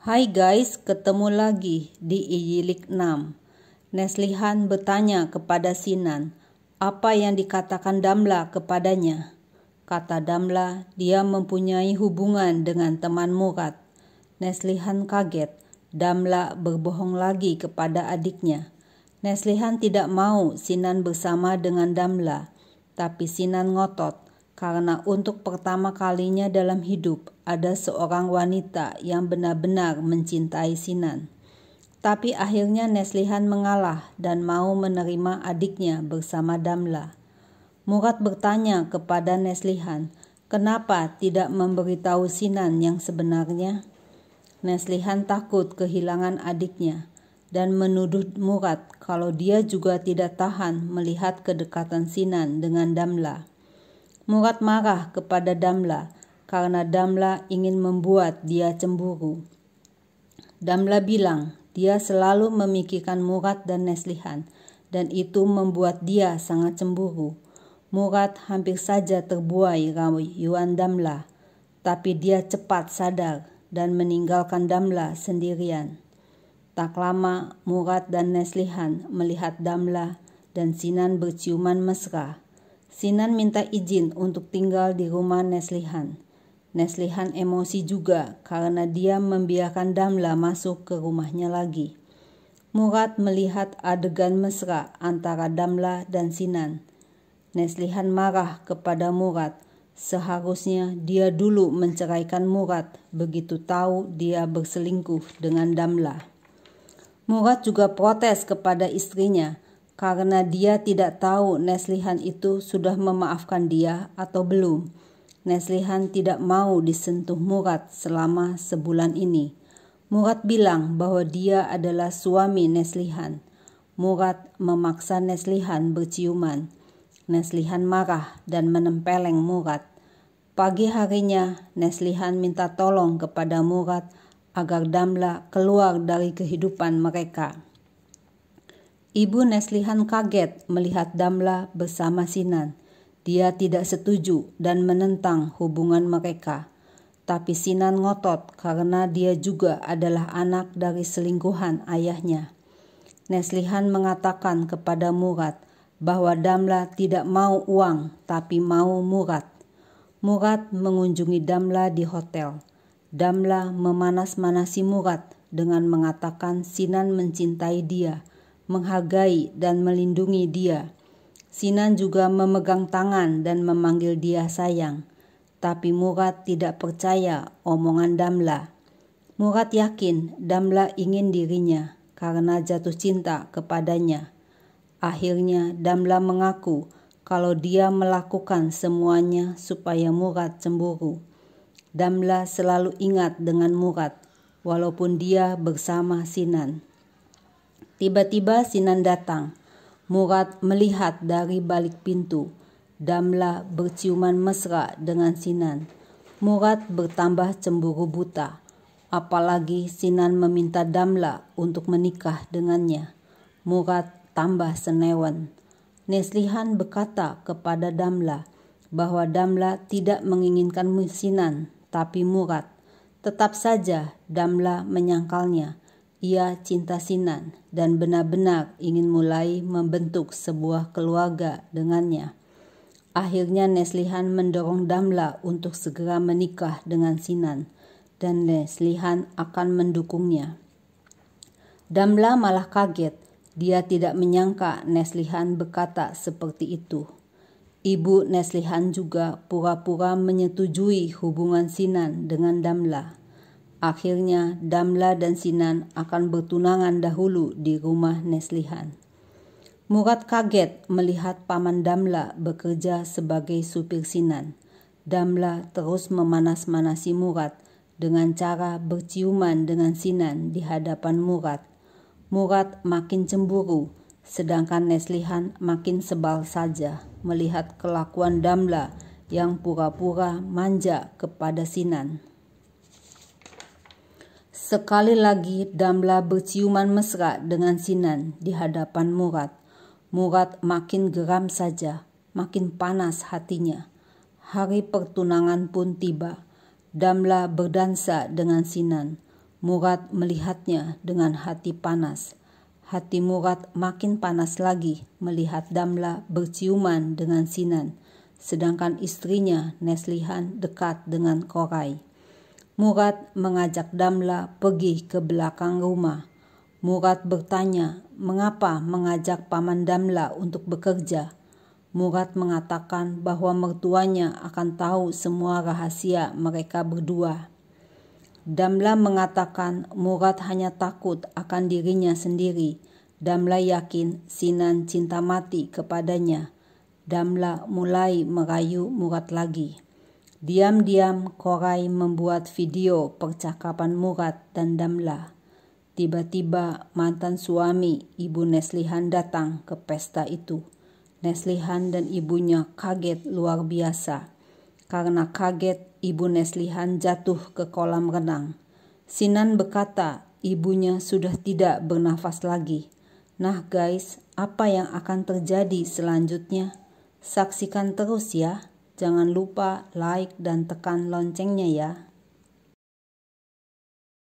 Hai guys, ketemu lagi di Ijilik 6. Neslihan bertanya kepada Sinan, apa yang dikatakan Damla kepadanya? Kata Damla, dia mempunyai hubungan dengan teman Murad. Neslihan kaget, Damla berbohong lagi kepada adiknya. Neslihan tidak mau Sinan bersama dengan Damla, tapi Sinan ngotot karena untuk pertama kalinya dalam hidup ada seorang wanita yang benar-benar mencintai Sinan. Tapi akhirnya Neslihan mengalah dan mau menerima adiknya bersama Damla. Murad bertanya kepada Neslihan, kenapa tidak memberitahu Sinan yang sebenarnya? Neslihan takut kehilangan adiknya dan menuduh Murad kalau dia juga tidak tahan melihat kedekatan Sinan dengan Damla. Murad marah kepada Damla karena Damla ingin membuat dia cemburu. Damla bilang dia selalu memikirkan Murad dan Neslihan dan itu membuat dia sangat cemburu. Murad hampir saja terbuai Yuan Damla, tapi dia cepat sadar dan meninggalkan Damla sendirian. Tak lama, Murad dan Neslihan melihat Damla dan Sinan berciuman mesra. Sinan minta izin untuk tinggal di rumah Neslihan. Neslihan emosi juga karena dia membiarkan Damla masuk ke rumahnya lagi. Murad melihat adegan mesra antara Damla dan Sinan. Neslihan marah kepada Murad. Seharusnya dia dulu menceraikan Murad begitu tahu dia berselingkuh dengan Damla. Murad juga protes kepada istrinya karena dia tidak tahu Neslihan itu sudah memaafkan dia atau belum Neslihan tidak mau disentuh Murat selama sebulan ini. Murat bilang bahwa dia adalah suami Neslihan. Murat memaksa Neslihan berciuman. Neslihan marah dan menempeleng Murat. Pagi harinya, Neslihan minta tolong kepada Murat agar Damla keluar dari kehidupan mereka. Ibu Neslihan kaget melihat Damla bersama Sinan. Dia tidak setuju dan menentang hubungan mereka. Tapi Sinan ngotot karena dia juga adalah anak dari selingkuhan ayahnya. Neslihan mengatakan kepada Murad bahwa Damla tidak mau uang tapi mau Murad. Murad mengunjungi Damla di hotel. Damla memanas-manasi Murad dengan mengatakan Sinan mencintai dia, menghargai dan melindungi dia Sinan juga memegang tangan dan memanggil dia sayang. Tapi Murad tidak percaya omongan Damla. Murad yakin Damla ingin dirinya karena jatuh cinta kepadanya. Akhirnya Damla mengaku kalau dia melakukan semuanya supaya Murad cemburu. Damla selalu ingat dengan Murad, walaupun dia bersama Sinan. Tiba-tiba Sinan datang. Murad melihat dari balik pintu. Damla berciuman mesra dengan Sinan. Murad bertambah cemburu buta. Apalagi Sinan meminta Damla untuk menikah dengannya. Murad tambah senewan. Neslihan berkata kepada Damla bahwa Damla tidak menginginkan Sinan, tapi Murad. Tetap saja Damla menyangkalnya ia cinta Sinan dan benar-benar ingin mulai membentuk sebuah keluarga dengannya. Akhirnya Neslihan mendorong Damla untuk segera menikah dengan Sinan dan Neslihan akan mendukungnya. Damla malah kaget. Dia tidak menyangka Neslihan berkata seperti itu. Ibu Neslihan juga pura-pura menyetujui hubungan Sinan dengan Damla. Akhirnya Damla dan Sinan akan bertunangan dahulu di rumah Neslihan. Murad kaget melihat paman Damla bekerja sebagai supir Sinan. Damla terus memanas-manasi Murad dengan cara berciuman dengan Sinan di hadapan Murad. Murad makin cemburu, sedangkan Neslihan makin sebal saja melihat kelakuan Damla yang pura-pura manja kepada Sinan. Sekali lagi Damla berciuman mesra dengan Sinan di hadapan Murad. Murad makin geram saja, makin panas hatinya. Hari pertunangan pun tiba. Damla berdansa dengan Sinan. Murad melihatnya dengan hati panas. Hati Murad makin panas lagi melihat Damla berciuman dengan Sinan, sedangkan istrinya Neslihan dekat dengan Korai. Murad mengajak Damla pergi ke belakang rumah. Murad bertanya mengapa mengajak paman Damla untuk bekerja. Murad mengatakan bahwa mertuanya akan tahu semua rahasia mereka berdua. Damla mengatakan Murad hanya takut akan dirinya sendiri. Damla yakin Sinan cinta mati kepadanya. Damla mulai merayu Murad lagi. Diam-diam Korai membuat video percakapan Murad dan Damla. Tiba-tiba mantan suami Ibu Neslihan datang ke pesta itu. Neslihan dan ibunya kaget luar biasa. Karena kaget, Ibu Neslihan jatuh ke kolam renang. Sinan berkata, ibunya sudah tidak bernafas lagi. Nah guys, apa yang akan terjadi selanjutnya? Saksikan terus ya. Jangan lupa like dan tekan loncengnya ya.